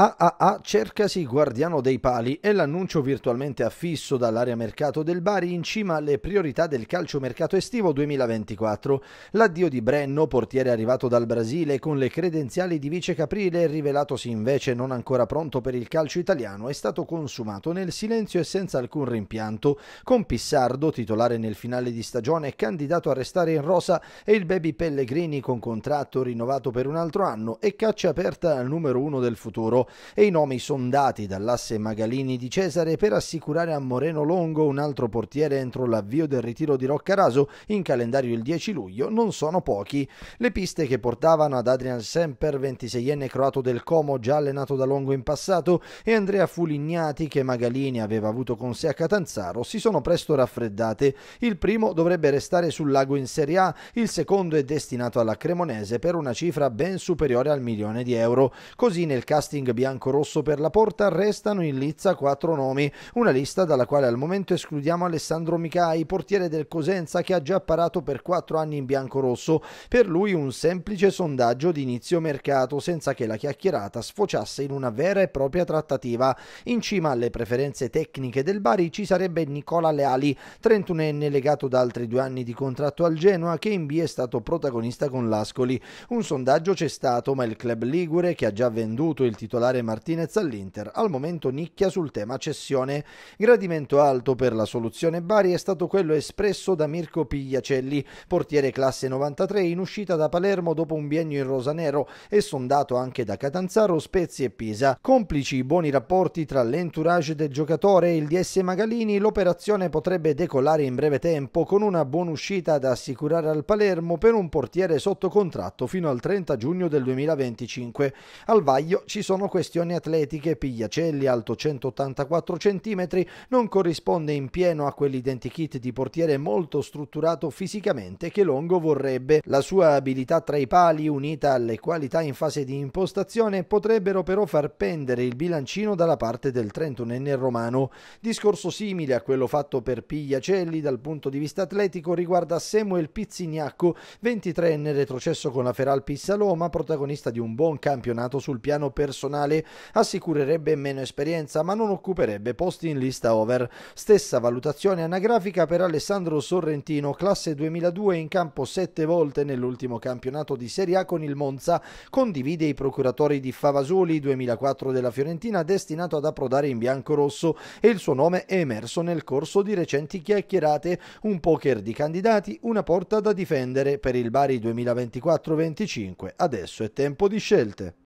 AAA cercasi guardiano dei pali è l'annuncio virtualmente affisso dall'area mercato del Bari in cima alle priorità del calcio mercato estivo 2024. L'addio di Brenno, portiere arrivato dal Brasile con le credenziali di vice caprile, rivelatosi invece non ancora pronto per il calcio italiano, è stato consumato nel silenzio e senza alcun rimpianto, con Pissardo, titolare nel finale di stagione, candidato a restare in rosa, e il baby Pellegrini con contratto rinnovato per un altro anno e caccia aperta al numero uno del futuro e i nomi sondati dall'asse Magalini di Cesare per assicurare a Moreno Longo un altro portiere entro l'avvio del ritiro di Roccaraso in calendario il 10 luglio non sono pochi. Le piste che portavano ad Adrian Semper, 26enne croato del Como già allenato da Longo in passato, e Andrea Fulignati che Magalini aveva avuto con sé a Catanzaro si sono presto raffreddate. Il primo dovrebbe restare sul lago in Serie A, il secondo è destinato alla Cremonese per una cifra ben superiore al milione di euro. Così nel casting bianco-rosso per la porta restano in lizza quattro nomi, una lista dalla quale al momento escludiamo Alessandro Micai, portiere del Cosenza che ha già parato per quattro anni in bianco-rosso. Per lui un semplice sondaggio di inizio mercato, senza che la chiacchierata sfociasse in una vera e propria trattativa. In cima alle preferenze tecniche del Bari ci sarebbe Nicola Leali, 31enne legato da altri due anni di contratto al Genoa che in B è stato protagonista con l'Ascoli. Un sondaggio c'è stato, ma il club ligure, che ha già venduto il titolare titolare Martinez all'Inter, al momento nicchia sul tema cessione. Gradimento alto per la soluzione Bari è stato quello espresso da Mirko Pigliacelli, portiere classe 93 in uscita da Palermo dopo un biennio in rosanero e sondato anche da Catanzaro, Spezia e Pisa. Complici i buoni rapporti tra l'entourage del giocatore e il DS Magalini, l'operazione potrebbe decollare in breve tempo con una buona uscita da assicurare al Palermo per un portiere sotto contratto fino al 30 giugno del 2025. Al vaglio ci sono questioni atletiche Pigliacelli alto 184 cm non corrisponde in pieno a quell'identikit di portiere molto strutturato fisicamente che Longo vorrebbe. La sua abilità tra i pali unita alle qualità in fase di impostazione potrebbero però far pendere il bilancino dalla parte del trentunenne romano. Discorso simile a quello fatto per Pigliacelli dal punto di vista atletico riguarda Samuel Pizzignacco, 23enne retrocesso con la Feral Pissaloma, protagonista di un buon campionato sul piano personale nazionali, assicurerebbe meno esperienza ma non occuperebbe posti in lista over. Stessa valutazione anagrafica per Alessandro Sorrentino, classe 2002 in campo sette volte nell'ultimo campionato di Serie A con il Monza, condivide i procuratori di Favasoli 2004 della Fiorentina destinato ad approdare in bianco-rosso e il suo nome è emerso nel corso di recenti chiacchierate, un poker di candidati, una porta da difendere per il Bari 2024-25. Adesso è tempo di scelte.